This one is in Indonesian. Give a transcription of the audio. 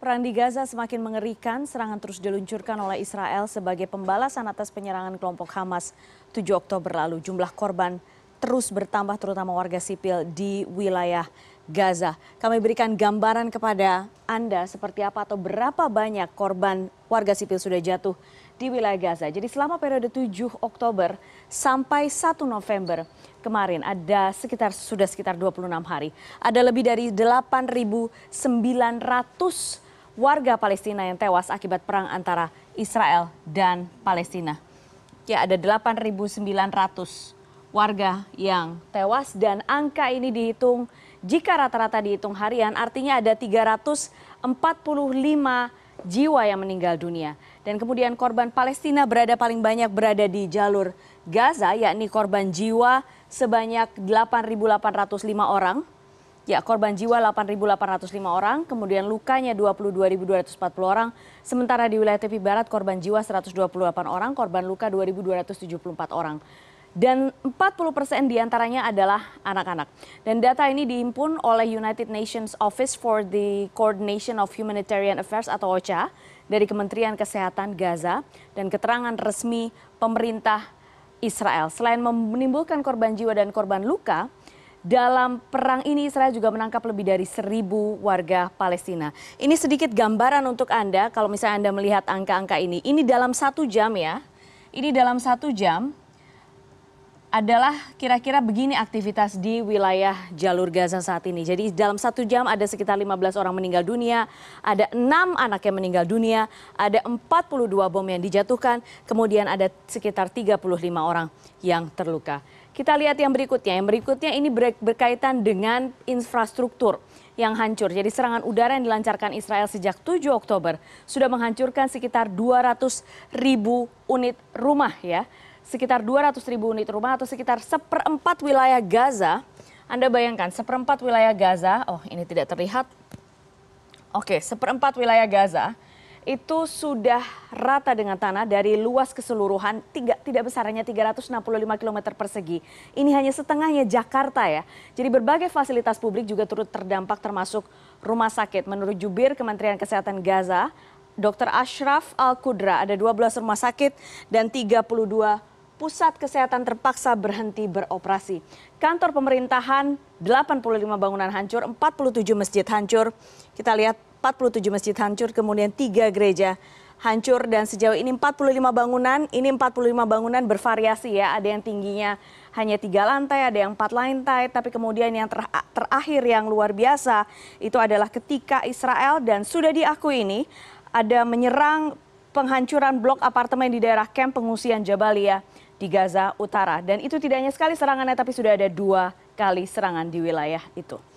Perang di Gaza semakin mengerikan. Serangan terus diluncurkan oleh Israel sebagai pembalasan atas penyerangan kelompok Hamas 7 Oktober lalu. Jumlah korban terus bertambah terutama warga sipil di wilayah Gaza. Kami berikan gambaran kepada Anda seperti apa atau berapa banyak korban warga sipil sudah jatuh di wilayah Gaza. Jadi selama periode 7 Oktober sampai 1 November kemarin ada sekitar sudah sekitar 26 hari. Ada lebih dari 8.900 warga Palestina yang tewas akibat perang antara Israel dan Palestina. Ya, ada 8.900 warga yang tewas dan angka ini dihitung jika rata-rata dihitung harian artinya ada 345 jiwa yang meninggal dunia. Dan kemudian korban Palestina berada paling banyak berada di jalur Gaza yakni korban jiwa sebanyak 8.805 orang Ya, korban jiwa 8.805 orang, kemudian lukanya 22.240 orang. Sementara di wilayah tepi barat korban jiwa 128 orang, korban luka 2.274 orang. Dan 40 persen diantaranya adalah anak-anak. Dan data ini dihimpun oleh United Nations Office for the Coordination of Humanitarian Affairs atau OCHA dari Kementerian Kesehatan Gaza dan keterangan resmi pemerintah Israel. Selain menimbulkan korban jiwa dan korban luka, dalam perang ini Israel juga menangkap lebih dari seribu warga Palestina. Ini sedikit gambaran untuk Anda kalau misalnya Anda melihat angka-angka ini. Ini dalam satu jam ya, ini dalam satu jam adalah kira-kira begini aktivitas di wilayah jalur Gaza saat ini. Jadi dalam satu jam ada sekitar 15 orang meninggal dunia, ada enam anak yang meninggal dunia, ada 42 bom yang dijatuhkan, kemudian ada sekitar 35 orang yang terluka. Kita lihat yang berikutnya. Yang berikutnya ini berkaitan dengan infrastruktur yang hancur. Jadi serangan udara yang dilancarkan Israel sejak 7 Oktober sudah menghancurkan sekitar 200 ribu unit rumah ya. Sekitar 200 ribu unit rumah atau sekitar seperempat wilayah Gaza. Anda bayangkan seperempat wilayah Gaza, oh ini tidak terlihat. Oke, seperempat wilayah Gaza itu sudah rata dengan tanah dari luas keseluruhan tiga, tidak besar hanya 365 km persegi. Ini hanya setengahnya Jakarta ya. Jadi berbagai fasilitas publik juga turut terdampak termasuk rumah sakit. Menurut jubir Kementerian Kesehatan Gaza, Dr. Ashraf Al-Qudra ada 12 rumah sakit dan 32 pusat kesehatan terpaksa berhenti beroperasi. Kantor pemerintahan 85 bangunan hancur, 47 masjid hancur. Kita lihat 47 masjid hancur, kemudian 3 gereja hancur dan sejauh ini 45 bangunan, ini 45 bangunan bervariasi ya. Ada yang tingginya hanya tiga lantai, ada yang empat lantai, tapi kemudian yang ter terakhir yang luar biasa itu adalah ketika Israel dan sudah diakui ini ada menyerang penghancuran blok apartemen di daerah kamp pengungsian Jabalia di Gaza Utara. Dan itu tidak hanya sekali serangannya, tapi sudah ada dua kali serangan di wilayah itu.